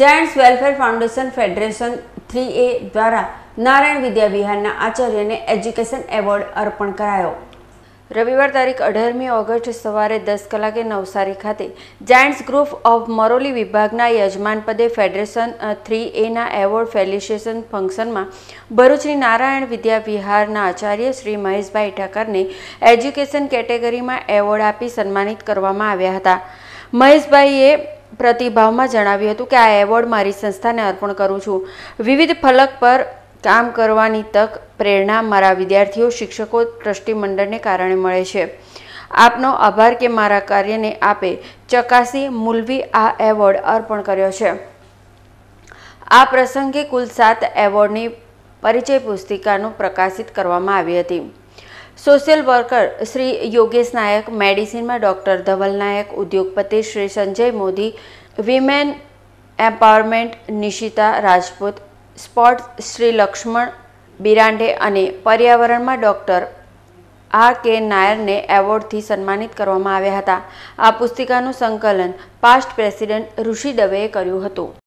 gents welfare foundation federation three A દ્વારા નારાયણ વિદ્યા વિહારના આચાર્યને એજ્યુકેશન એવોર્ડ અર્પણ કરાયો રવિવાર તારીખ અઢારમી ઓગસ્ટ સવારે દસ કલાકે નવસારી ખાતે જાયન્ટ્સ ગ્રુપ ઓફ મરોલી વિભાગના યજમાન પદે ફેડરેશન થ્રી એના એવોર્ડ ફેલિશેશન ફંક્શનમાં ભરૂચની નારાયણ વિદ્યા વિહારના આચાર્ય શ્રી મહેશભાઈ ઠાકરને એજ્યુકેશન કેટેગરીમાં એવોર્ડ આપી સન્માનિત કરવામાં આવ્યા હતા મહેશભાઈએ પ્રતિભાવમાં જણાવ્યું હતું કે આ એવોર્ડ મારી સંસ્થાને અર્પણ કરું છું વિવિધ ફલક પર કામ કરવાની તક પ્રેરણા મારા વિદ્યાર્થીઓ શિક્ષકો ટ્રસ્ટી મંડળને કારણે મળે છે આપનો આભાર કે મારા કાર્યને આપે ચકાસી મુલવી આ એવોર્ડ અર્પણ કર્યો છે આ પ્રસંગે કુલ સાત એવોર્ડની પરિચય પુસ્તિકાનું પ્રકાશિત કરવામાં આવી હતી સોશિયલ વર્કર શ્રી યોગેશ નાયક મેડિસિનમાં ડૉક્ટર ધવલ નાયક ઉદ્યોગપતિ Shri Sanjay Modi women empowerment Nishita Rajput sports Shri Laxman Birande અને પર્યાવરણમાં ડૉક્ટર આર કે નાયરને એવોર્ડથી સન્માનિત કરવામાં આવ્યા હતા આ પુસ્તિકાનું સંકલન પાસ્ટ પ્રેસિડેન્ટ ઋષિ દવેએ કર્યું હતું